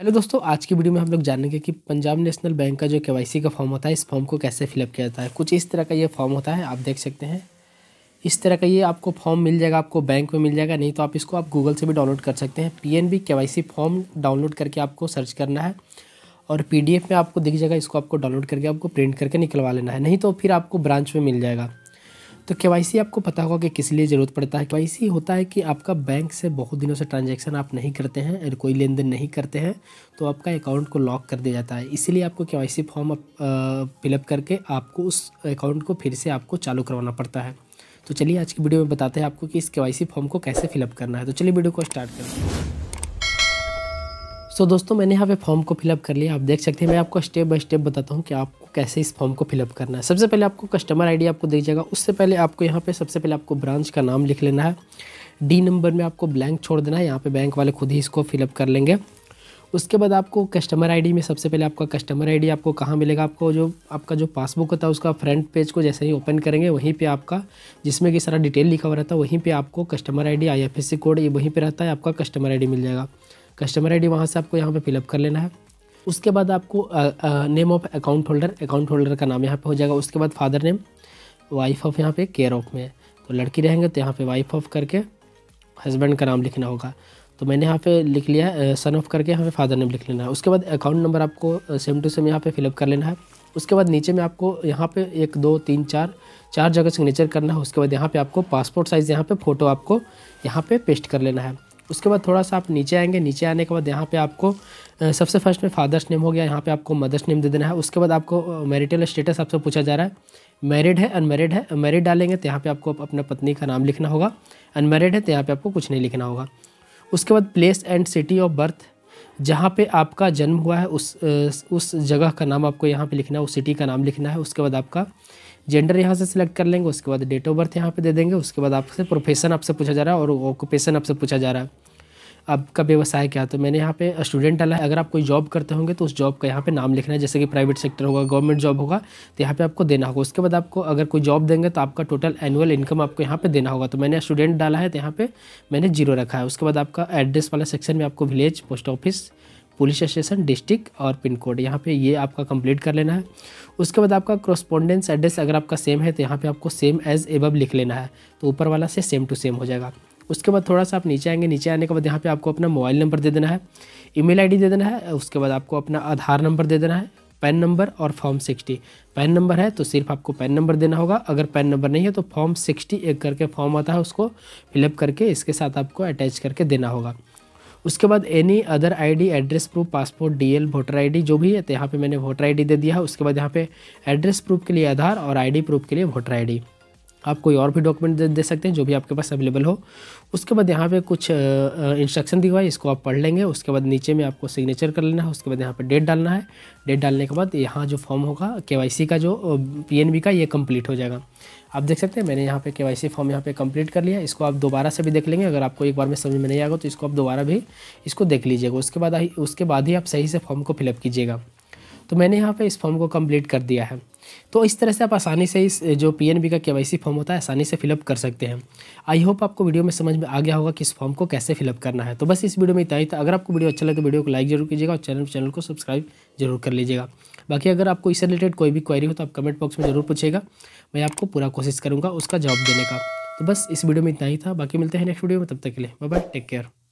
hello दोस्तों आज की वीडियो में हम लोग जानेंगे कि पंजाब नेशनल बैंक का जो के का फॉर्म होता है इस फॉर्म को कैसे फिलअप किया जाता है कुछ इस तरह का ये फॉर्म होता है आप देख सकते हैं इस तरह का ये आपको फॉर्म मिल जाएगा आपको बैंक में मिल जाएगा नहीं तो आप इसको आप गूगल से भी डाउनलोड कर सकते हैं पी एन बी के फॉर्म डाउनलोड करके आपको सर्च करना है और पी में आपको दिख जाएगा इसको आपको डाउनलोड करके आपको प्रिंट करके निकलवा लेना है नहीं तो फिर आपको ब्रांच में मिल जाएगा तो के आपको पता होगा कि किस लिए ज़रूरत पड़ता है के होता है कि आपका बैंक से बहुत दिनों से ट्रांजेक्शन आप नहीं करते हैं और कोई लेन देन नहीं करते हैं तो आपका अकाउंट को लॉक कर दिया जाता है इसीलिए आपको के फॉर्म फिलअप करके आपको उस अकाउंट को फिर से आपको चालू करवाना पड़ता है तो चलिए आज की वीडियो में बताते हैं आपको कि इस के फॉर्म को कैसे फिलअप करना है तो चलिए वीडियो को स्टार्ट करते हैं सो so, दोस्तों मैंने यहाँ पे फॉर्म को फिलअप कर लिया आप देख सकते हैं मैं आपको स्टेप बाय स्टेप बताता हूँ कि आपको कैसे इस फॉर्म को फिलअप करना है सबसे पहले आपको कस्टमर आईडी आपको दिख जाएगा उससे पहले आपको यहाँ पे सबसे पहले आपको ब्रांच का नाम लिख लेना है डी नंबर में आपको ब्लैंक छोड़ देना है यहाँ पे बैंक वाले खुद ही इसको फिलअप कर लेंगे उसके बाद आपको कस्टमर आई में सबसे पहले आपका कस्टमर आई आपको कहाँ मिलेगा आपको जो आपका जो पासबुक होता है उसका फ्रंट पेज को जैसे ही ओपन करेंगे वहीं पर आपका जिसमें कि सारा डिटेल लिखा हुआ रहता है वहीं पर आपको कस्टमर आई डी कोड ये वहीं पर रहता है आपका कस्टमर आई मिल जाएगा कस्टमर डी वहाँ से आपको यहाँ पर फिलअप कर लेना है उसके बाद आपको name of account holder account holder का नाम यहाँ पर हो जाएगा उसके बाद फादर नेम वाइफ ऑफ यहाँ पे केयर ऑफ में है तो लड़की रहेंगे तो यहाँ पे वाइफ ऑफ करके हस्बैंड का नाम लिखना होगा तो मैंने यहाँ पे लिख लिया सन ऑफ करके यहाँ पे फादर नेम लिख लेना है उसके बाद अकाउंट नंबर आपको सेम टू सेम यहाँ पे फिलअप कर लेना है उसके बाद नीचे में आपको यहाँ पे एक दो तीन चार चार जगह सिग्नेचर करना है उसके बाद यहाँ पे आपको पासपोर्ट साइज़ यहाँ पे फ़ोटो आपको यहाँ पे पेस्ट कर लेना है उसके बाद थोड़ा सा आप नीचे आएंगे नीचे आने के बाद यहाँ पे आपको सबसे फर्स्ट में फादर्स नेम हो गया यहाँ पे आपको मदर्स नेम दे देना है उसके बाद आपको मैरिटल स्टेटस आपसे पूछा जा रहा है मैरिड है अनमेरिड है मैरिड डालेंगे तो यहाँ पे आपको अपने पत्नी का नाम लिखना होगा अनमेरिड है तो यहाँ पर आपको कुछ नहीं लिखना होगा उसके बाद place and city of birth जहाँ पे आपका जन्म हुआ है उस उस जगह का नाम आपको यहाँ पे लिखना है उस सिटी का नाम लिखना है उसके बाद आपका जेंडर यहाँ से सिलेक्ट कर लेंगे उसके बाद डेट ऑफ बर्थ यहाँ पे दे देंगे उसके बाद आपसे प्रोफेशन आपसे पूछा जा रहा है और ऑक्यूपेशन आपसे पूछा जा रहा है आपका व्यवसाय क्या तो मैंने यहाँ पे स्टूडेंट डाला है अगर आप कोई जॉब करते होंगे तो उस जॉब का यहाँ पे नाम लिखना है जैसे कि प्राइवेट सेक्टर होगा गवर्नमेंट जॉब होगा तो यहाँ पे आपको देना होगा उसके बाद आपको अगर कोई जॉब देंगे तो आपका टोटल एनुअल इनकम आपको यहाँ पे देना होगा तो मैंने स्टूडेंट डाला है तो यहाँ पर मैंने जीरो रखा है उसके बाद आपका एड्रेस वाला सेक्शन में आपको village post office police station district और पिन कोड यहाँ पे ये आपका कंप्लीट कर लेना है उसके बाद आपका क्रोस्पोंडेंस एड्रेस अगर आपका सेम है तो यहाँ पे आपको सेम एज एबब लिख लेना है तो ऊपर वाला से सेम टू सेम हो जाएगा उसके बाद थोड़ा सा आप नीचे आएंगे नीचे आने के बाद यहाँ पे आपको अपना मोबाइल नंबर दे देना है ईमेल आईडी दे देना है उसके बाद आपको अपना आधार नंबर दे देना है पैन नंबर और फॉर्म सिक्सटी पैन नंबर है तो सिर्फ आपको पैन नंबर देना होगा अगर पैन नंबर नहीं है तो फॉर्म सिक्सटी एक करके फॉर्म आता है उसको फिलअप करके इसके साथ आपको अटैच करके देना होगा उसके बाद any other ID address proof passport DL voter ID जो भी है तो यहाँ पे मैंने वोटर आईडी दे दिया है उसके बाद यहाँ पे एड्रेस प्रूफ के लिए आधार और आईडी प्रूफ के लिए वोटर आईडी आप कोई और भी डॉक्यूमेंट दे, दे सकते हैं जो भी आपके पास अवेलेबल हो उसके बाद यहाँ पे कुछ इंस्ट्रक्शन दी हुआ है इसको आप पढ़ लेंगे उसके बाद नीचे में आपको सिग्नेचर कर लेना है उसके बाद यहाँ पे डेट डालना है डेट डालने के बाद यहाँ जो फॉर्म होगा के का जो पी का ये कम्प्लीट हो जाएगा आप देख सकते हैं मैंने यहाँ पे के फॉर्म यहाँ पे कंप्लीट कर लिया इसको आप दोबारा से भी देख लेंगे अगर आपको एक बार में समझ में नहीं आएगा तो इसको आप दोबारा भी इसको देख लीजिएगा उसके बाद उसके बाद ही आप सही से फॉर्म को फिलअप कीजिएगा तो मैंने यहाँ पे इस फॉर्म को कंप्लीट कर दिया है तो इस तरह से आप आसानी से इस जो पीएनबी का केवाईसी फॉर्म होता है आसानी से फिलअप कर सकते हैं आई होप आपको वीडियो में समझ में आ गया होगा कि इस फॉर्म को कैसे फिलअप करना है तो बस इस वीडियो में इतना ही था अगर आपको वीडियो अच्छा लगे वीडियो को लाइक जरूर कीजिएगा और चैनल चैनल को सब्सक्राइब जरूर कर लीजिएगा बाकी अगर आपको इससे रिलेटेड कोई भी क्वारी हो तो आप कमेंट बॉक्स में जरूर पूछेगा मैं आपको पूरा कोशिश करूँगा उसका जवाब देने का तो बस इस वीडियो में इतना ही था बाकी मिलते हैं नेक्स्ट वीडियो में तब तक के लिए बाय टेक केयर